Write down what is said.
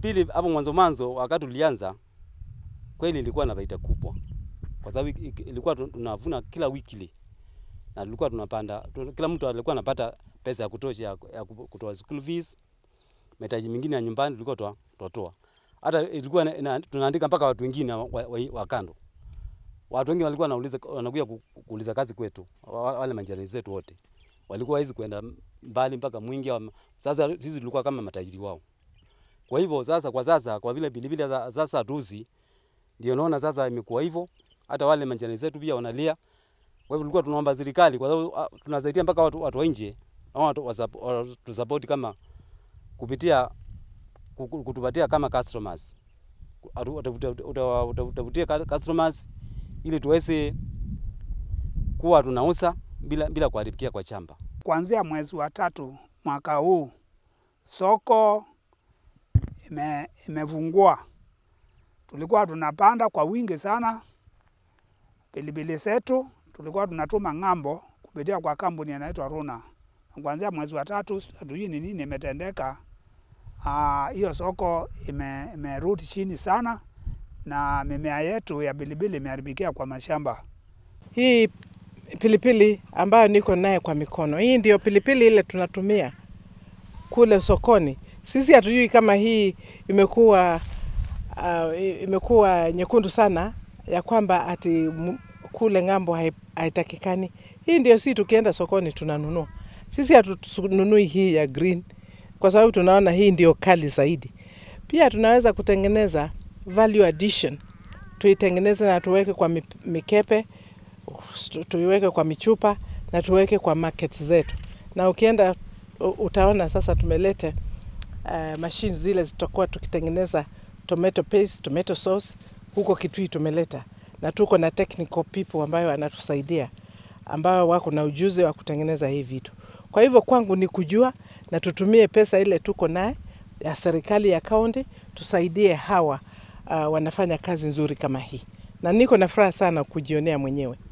pili, hapo mwanzo mwanzo, wakati tulianza kweli ilikuwa na faida kubwa, kwa sababu ilikuwa tunavuna kila wikili na tulikuwa tunapanda, kila mtu alikuwa anapata pesa ya kutosha ya, kutoa school fees, mahitaji mengine ya nyumbani tulikuwa tunatoa. Hata ilikuwa tunaandika mpaka watu wengine wa, wa, wa kando. Watu wengi walikuwa wanauliza wanakuja kuuliza kazi kwetu, wale majirani zetu wote walikuwa hawezi kwenda mbali mpaka Mwingi. Sasa sisi tulikuwa kama matajiri wao. Kwa hivyo sasa, kwa sasa, kwa vile pilipili sasa hatuuzi, ndio naona sasa imekuwa hivyo, hata wale majirani zetu pia wanalia. Kwa hivyo tulikuwa tunaomba serikali, kwa sababu ah, tunasaidia mpaka watu, watu wa nje support kama kupitia kutupatia kama customers, utavutia customers ili tuweze kuwa tunauza bila, bila kuharibikia kwa chamba. Kuanzia mwezi wa tatu mwaka huu soko ime, imevungua. Tulikuwa tunapanda kwa wingi sana pilipili zetu, tulikuwa tunatuma ng'ambo kupitia kwa kampuni inaitwa Runa. Kuanzia mwezi wa tatu, hatujui ni nini imetendeka, ah, hiyo soko ime, chini sana na mimea yetu ya pilipili imeharibikia kwa mashamba. Hii pilipili ambayo niko naye kwa mikono, hii ndio pilipili ile tunatumia kule sokoni sisi hatujui kama hii imekuwa uh, imekuwa nyekundu sana ya kwamba ati kule ng'ambo haitakikani. Hii ndio sisi tukienda sokoni tunanunua. Sisi hatununui hii ya green kwa sababu tunaona hii ndio kali zaidi. Pia tunaweza kutengeneza value addition, tuitengeneze na tuweke kwa mikepe tuiweke kwa michupa na tuweke kwa market zetu, na ukienda utaona sasa tumelete uh, eh, mashine zile zitakuwa tukitengeneza tomato paste, tomato sauce huko Kitui tumeleta, na tuko na technical people ambayo wanatusaidia ambao wako na ujuzi wa kutengeneza hii vitu. Kwa hivyo kwangu ni kujua na tutumie pesa ile tuko naye ya serikali ya kaunti tusaidie hawa uh, wanafanya kazi nzuri kama hii, na niko na furaha sana kujionea mwenyewe.